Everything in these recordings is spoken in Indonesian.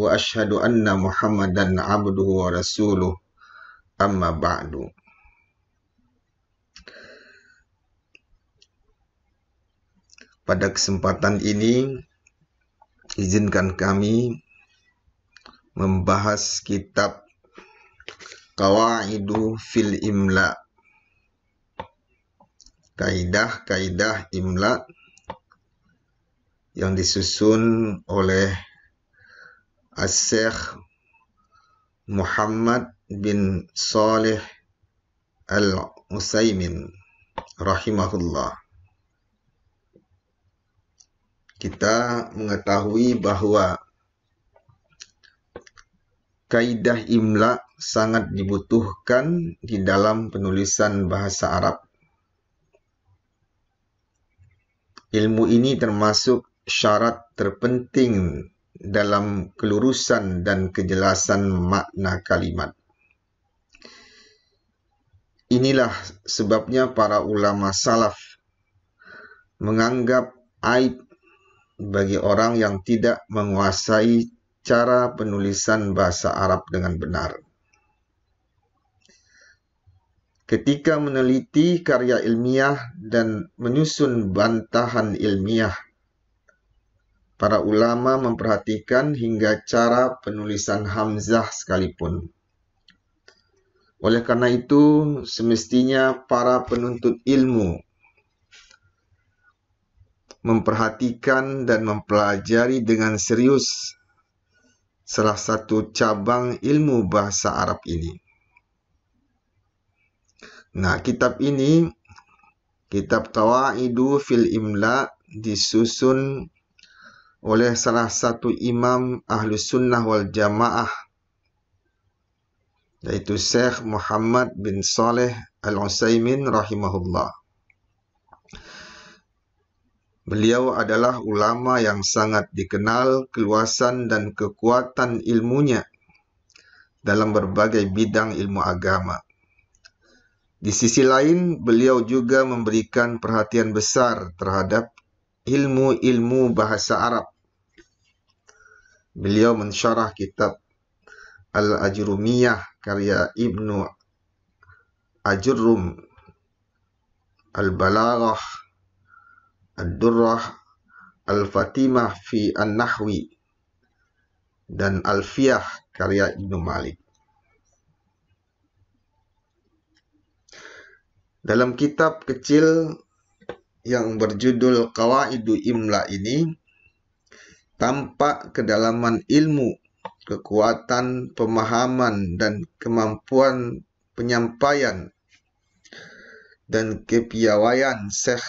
وأشهد أن abduhu wa rasuluh أما بعد Pada kesempatan ini izinkan kami membahas kitab Kawaidu fil Imla Kaidah-kaidah imla yang disusun oleh al syekh Muhammad bin Salih al usaymin rahimahullah. Kita mengetahui bahwa kaidah imla sangat dibutuhkan di dalam penulisan bahasa Arab. Ilmu ini termasuk syarat terpenting dalam kelurusan dan kejelasan makna kalimat. Inilah sebabnya para ulama salaf menganggap aib bagi orang yang tidak menguasai cara penulisan bahasa Arab dengan benar. Ketika meneliti karya ilmiah dan menyusun bantahan ilmiah Para ulama memperhatikan hingga cara penulisan hamzah sekalipun. Oleh karena itu, semestinya para penuntut ilmu memperhatikan dan mempelajari dengan serius salah satu cabang ilmu bahasa Arab ini. Nah, kitab ini, kitab Tawaidu fil Imla disusun oleh salah satu imam ahlu sunnah wal jamaah yaitu Syekh Muhammad bin Saleh Al-Utsaimin rahimahullah. Beliau adalah ulama yang sangat dikenal keluasan dan kekuatan ilmunya dalam berbagai bidang ilmu agama. Di sisi lain, beliau juga memberikan perhatian besar terhadap ilmu-ilmu bahasa Arab. Beliau mensyarah kitab Al-Ajrumiyah karya Ibnu Ajrum, Al-Balaghah Ad-Durrah Al-Fatimah fi An-Nahwi dan Alfiyah karya Ibnu Malik. Dalam kitab kecil yang berjudul Kawaidu Imla ini tampak kedalaman ilmu, kekuatan pemahaman dan kemampuan penyampaian dan kepiawaian Syekh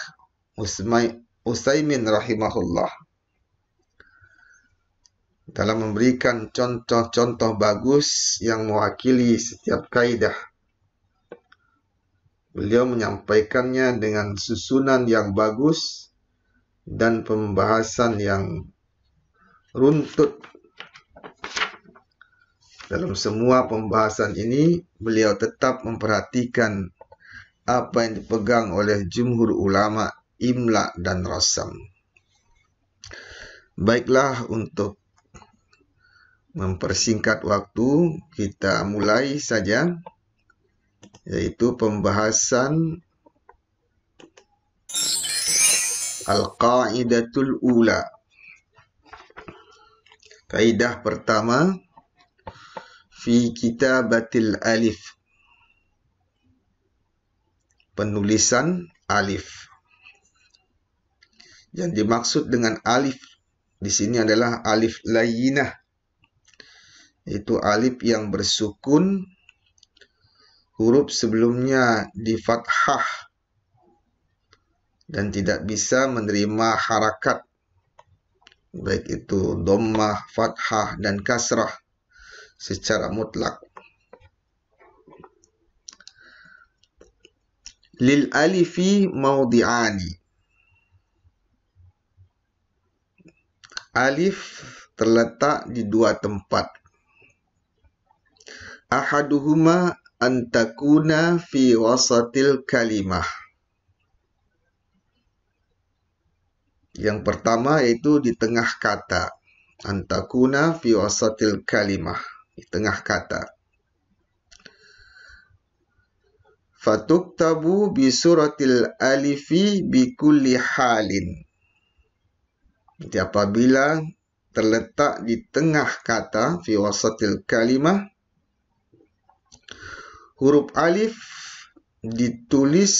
Usaimin rahimahullah dalam memberikan contoh-contoh bagus yang mewakili setiap kaidah Beliau menyampaikannya dengan susunan yang bagus dan pembahasan yang runtut. Dalam semua pembahasan ini, beliau tetap memperhatikan apa yang dipegang oleh jumhur ulama, imla dan rasam. Baiklah untuk mempersingkat waktu, kita mulai saja yaitu pembahasan Al-Qaidatul Ula. Kaidah pertama fi kitabatil alif. Penulisan alif. Yang dimaksud dengan alif di sini adalah alif layinah Itu alif yang bersukun huruf sebelumnya di fathah dan tidak bisa menerima harakat baik itu dommah, fathah dan kasrah secara mutlak. Lil alifi maudi'ani. Alif terletak di dua tempat. Ahaduhuma antakuna fi wasatil kalimah. Yang pertama yaitu di tengah kata. Antakuna fi wasatil kalimah. Di tengah kata. Fatuktabu bi suratil alifi bi kulli halin. Jadi apabila terletak di tengah kata fi wasatil kalimah huruf alif ditulis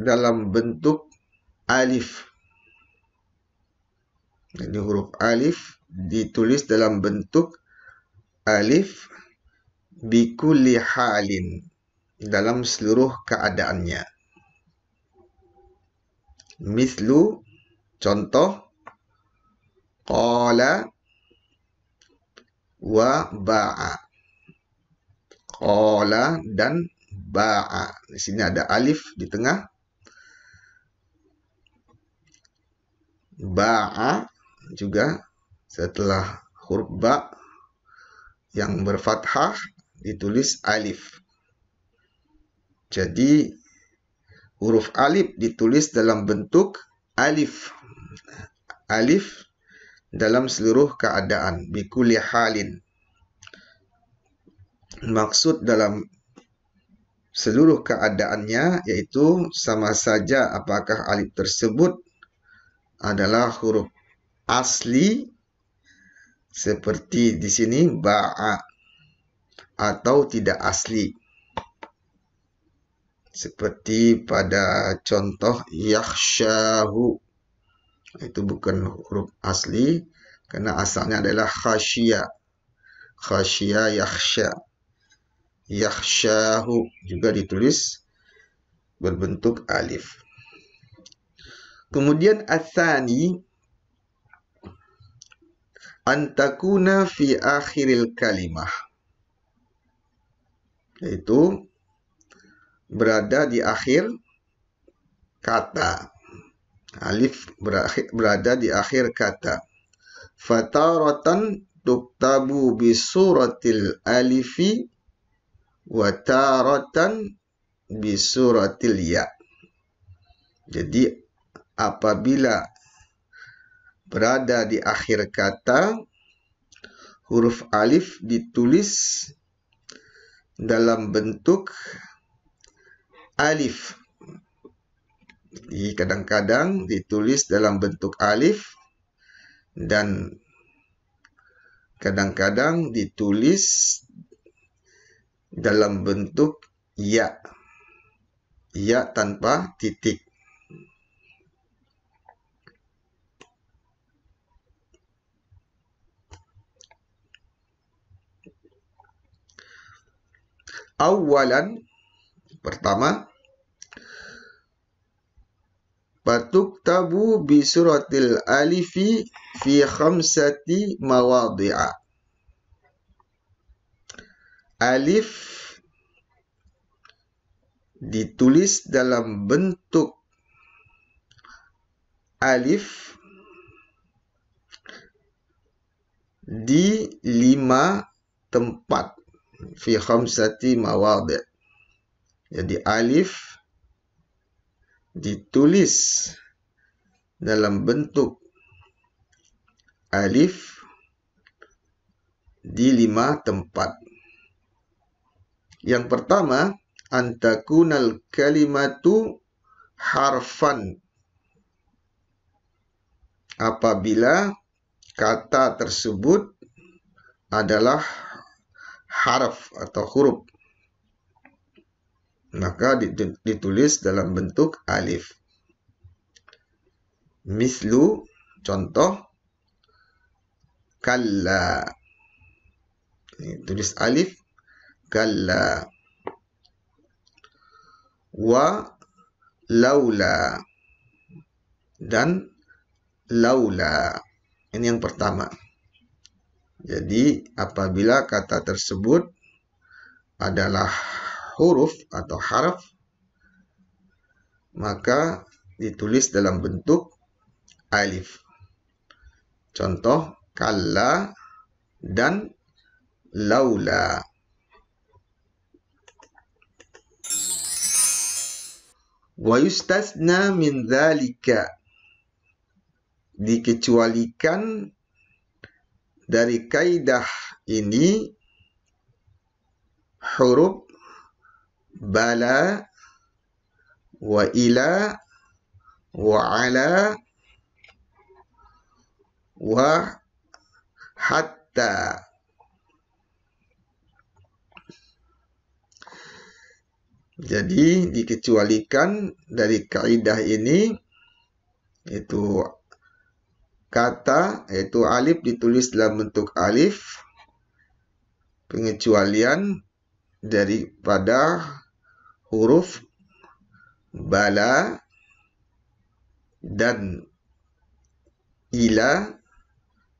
dalam bentuk alif. Ini huruf alif ditulis dalam bentuk alif bikulli halin dalam seluruh keadaannya. Mislu contoh qala wa ba'a kola dan ba'a. Di sini ada alif di tengah. Ba'a juga setelah huruf ba yang berfathah ditulis alif. Jadi huruf alif ditulis dalam bentuk alif. Alif dalam seluruh keadaan. Bikuli halin maksud dalam seluruh keadaannya yaitu sama saja apakah alif tersebut adalah huruf asli seperti di sini ba'a atau tidak asli seperti pada contoh yakhshahu itu bukan huruf asli karena asalnya adalah khasyia khasyia yakhsha Yahsyahu juga ditulis berbentuk alif. Kemudian athani antakuna fi akhiril kalimah yaitu berada di akhir kata. Alif berada di akhir kata. Fataratan tuktabu bi suratil alifi wa taratan bisuratil ya. Jadi apabila berada di akhir kata huruf alif ditulis dalam bentuk alif. kadang-kadang ditulis dalam bentuk alif dan kadang-kadang ditulis dalam bentuk ya. Ya tanpa titik. Awalan pertama Fatuktabu bi suratil alifi fi khamsati mawadhi'a alif ditulis dalam bentuk alif di lima tempat fi khamsati mawadi Jadi alif ditulis dalam bentuk alif di lima tempat. Yang pertama, antakunal kalimatu harfan. Apabila kata tersebut adalah harf atau huruf, maka ditulis dalam bentuk alif. Mislu, contoh, kalla. Ini, tulis alif, kalla wa laula dan laula ini yang pertama jadi apabila kata tersebut adalah huruf atau harf maka ditulis dalam bentuk alif contoh kalla dan laula Wa yustasna min dhalika. dikecualikan dari kaidah ini huruf bala wa ila wa ala wa hatta Jadi dikecualikan dari kaidah ini itu kata yaitu alif ditulis dalam bentuk alif pengecualian daripada huruf bala dan ila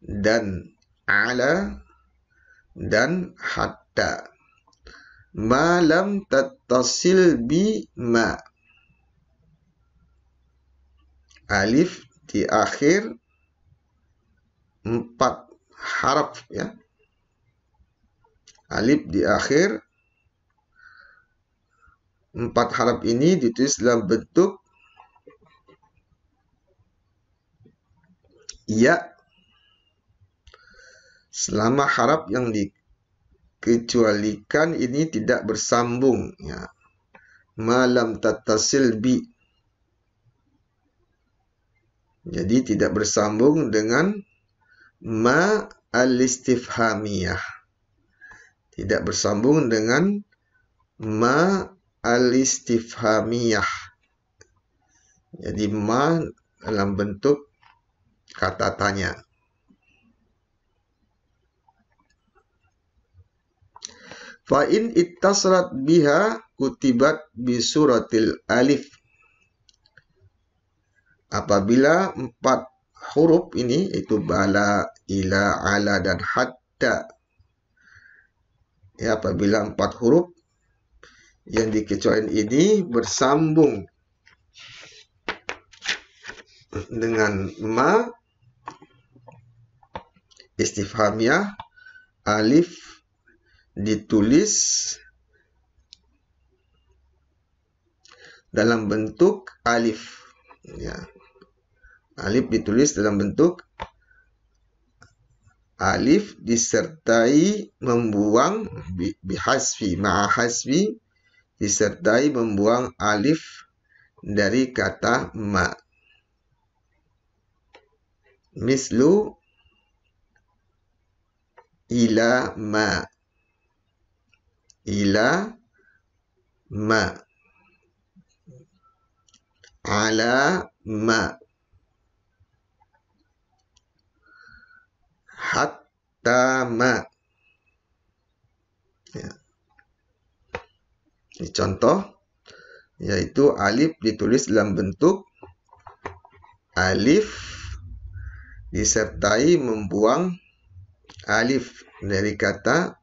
dan ala dan hatta malam tattasil bi ma alif di akhir empat harap ya alif di akhir empat harap ini ditulis dalam bentuk ya selama harap yang di kecualikan ini tidak bersambung ya. Malam tatasil bi jadi tidak bersambung dengan ma alistifhamiyah Tidak bersambung dengan ma alistifhamiyah Jadi ma dalam bentuk kata tanya. Fa ittasrat biha kutibat bisuratil alif. Apabila empat huruf ini itu bala, ila, ala dan hatta. Ya, apabila empat huruf yang dikecualikan ini bersambung dengan ma istifhamiyah alif ditulis dalam bentuk alif ya alif ditulis dalam bentuk alif disertai membuang bihasfi ma'ahasfi disertai membuang alif dari kata ma mislu ila ma ila ma ala ma hatta ma ya. ini contoh yaitu alif ditulis dalam bentuk alif disertai membuang alif dari kata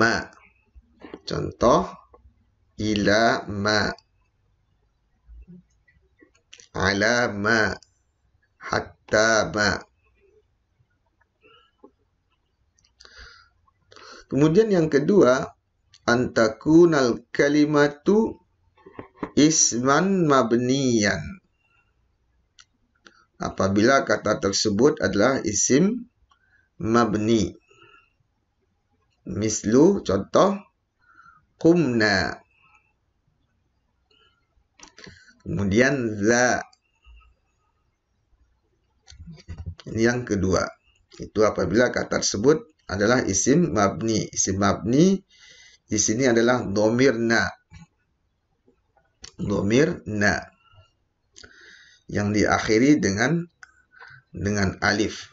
ma Contoh ila ma ala ma hatta ma Kemudian yang kedua antakunal kalimatu isman mabniyan apabila kata tersebut adalah isim mabni mislu contoh qumna kemudian za ini yang kedua itu apabila kata tersebut adalah isim mabni isim mabni di sini adalah domirna domirna yang diakhiri dengan dengan alif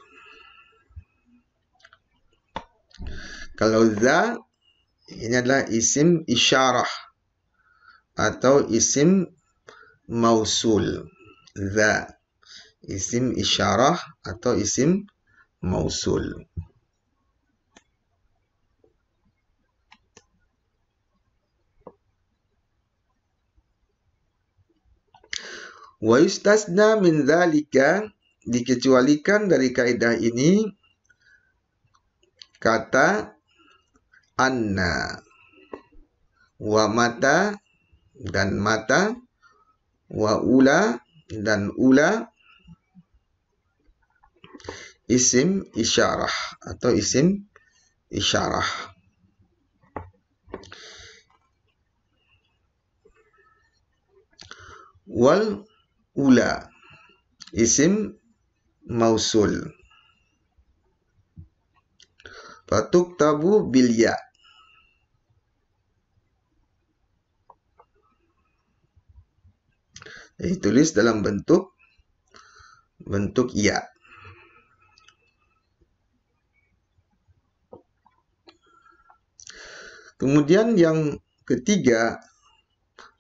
kalau za ini adalah isim isyarah atau isim mausul. the Isim isyarah atau isim mausul. Wa yustasna min dhalika dikecualikan dari kaidah ini kata anna wa mata dan mata wa ula dan ula isim isyarah atau isim isyarah wal ula isim mausul fatuktabu tabu ya' ditulis dalam bentuk bentuk ya. Kemudian yang ketiga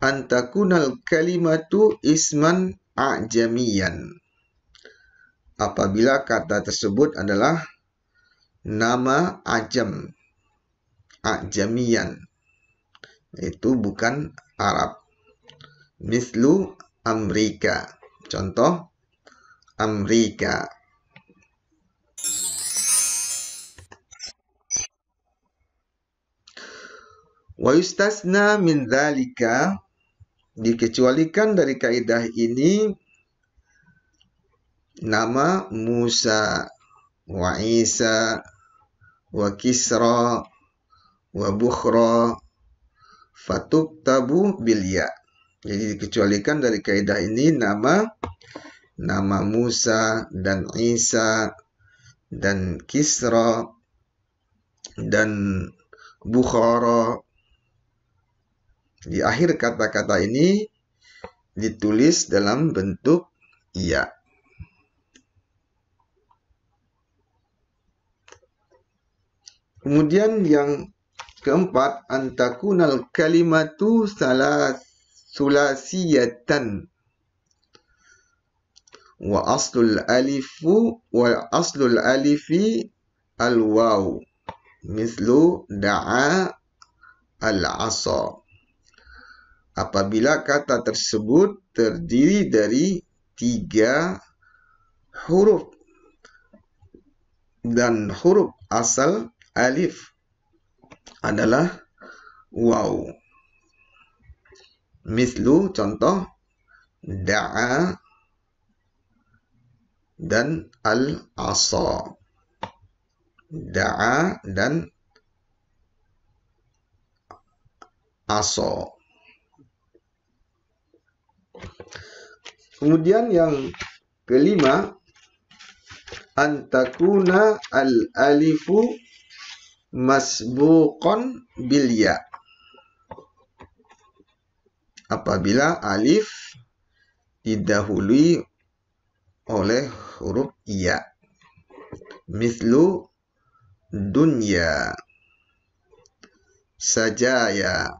antakunal kalimatu isman ajamian. Apabila kata tersebut adalah nama ajam. Ajamian. Itu bukan Arab. Mislu Amerika. Contoh Amerika. Wa yustasna min dhalika, dikecualikan dari kaidah ini nama Musa wa Isa wa Kisra wa Bukhra fatuktabu bil ya' Jadi dikecualikan dari kaidah ini nama nama Musa dan Isa dan Kisra dan Bukhara. Di akhir kata-kata ini ditulis dalam bentuk ya. Kemudian yang keempat antakunal kalimatu salah sulasiyatan wa aslul alifu wa aslul alifi al waw mislu da'a al asa apabila kata tersebut terdiri dari tiga huruf dan huruf asal alif adalah waw mislu contoh da'a dan al-asa da'a dan aso. Kemudian yang kelima antakuna al-alifu masbuqon Ya apabila alif didahului oleh huruf ya. Mislu dunya sajaya.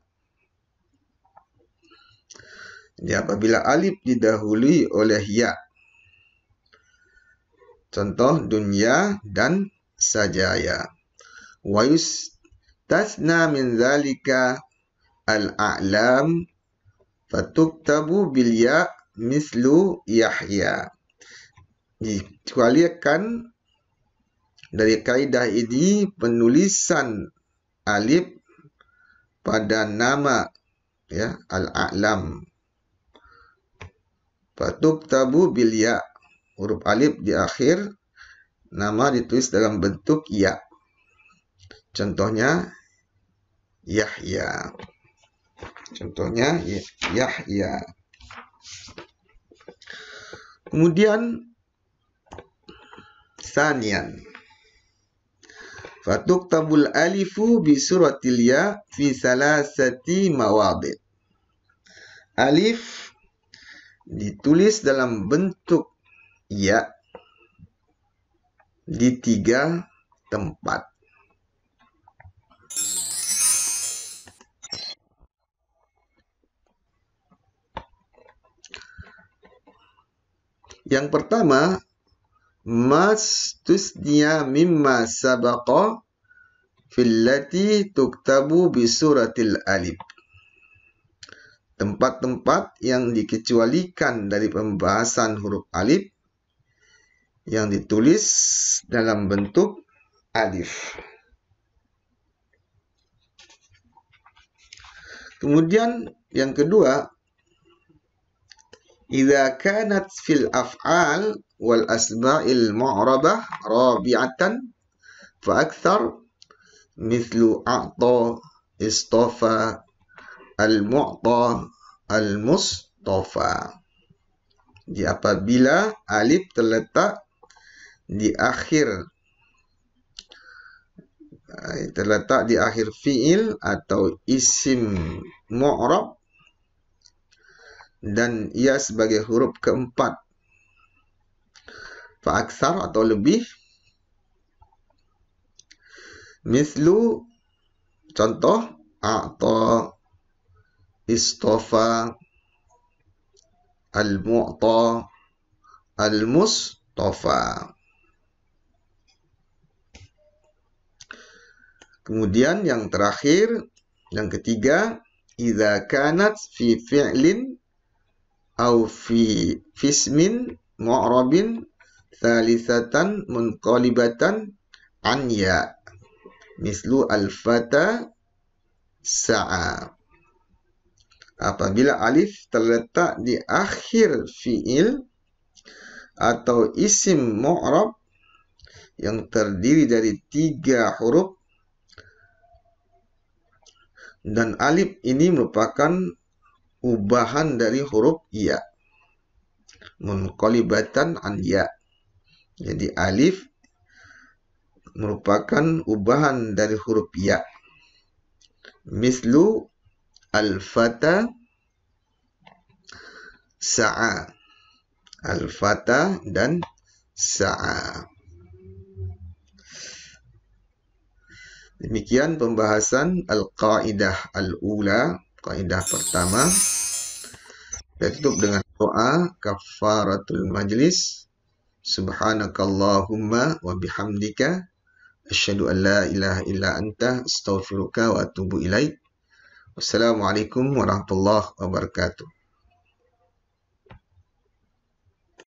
Jadi apabila alif didahului oleh ya. Contoh dunia dan sajaya. Wa yustasna min zalika al-a'lam Fatuktabu bil ya mislu Yahya. Dikualikan dari kaidah ini penulisan alif pada nama ya al-a'lam. Fatuktabu bil ya. Huruf alif di akhir nama ditulis dalam bentuk ya. Contohnya Yahya. Contohnya ya, Yahya. Kemudian Sanian. Fatuk tabul alifu bi suratil ya fi salasati mawadi. Alif ditulis dalam bentuk ya di tiga tempat. Yang pertama, mastusnya mimma sabaqa fillati tuktabu bisuratil alif. Tempat-tempat yang dikecualikan dari pembahasan huruf alif yang ditulis dalam bentuk alif. Kemudian yang kedua, إذا كانت في الأفعال والأسماء المعربة رابعة فأكثر مثل أعطى اصطفى المعطى المصطفى دي أبابيلا أليب تلتا دي أخير تلتا دي أخير فيل أو اسم معرب dan ia sebagai huruf keempat. Fa'aksar atau lebih. Mislu, contoh, atau istofa, al-mu'ta, al mustofa Kemudian yang terakhir, yang ketiga, idza kanat fi fi'lin au fi fismin mu'rabin thalithatan munqalibatan ya mislu fata sa'a apabila alif terletak di akhir fi'il atau isim mu'rab yang terdiri dari tiga huruf dan alif ini merupakan ubahan dari huruf ya. Munqalibatan an ya. Jadi alif merupakan ubahan dari huruf ya. Mislu al-fata sa'a. Al-fata dan sa'a. Demikian pembahasan al-qaidah al-ula kaidah pertama tutup dengan doa kafaratul majlis subhanakallahumma wa bihamdika asyhadu an la ilaha illa anta astaghfiruka wa atubu ilaik wassalamualaikum warahmatullahi wabarakatuh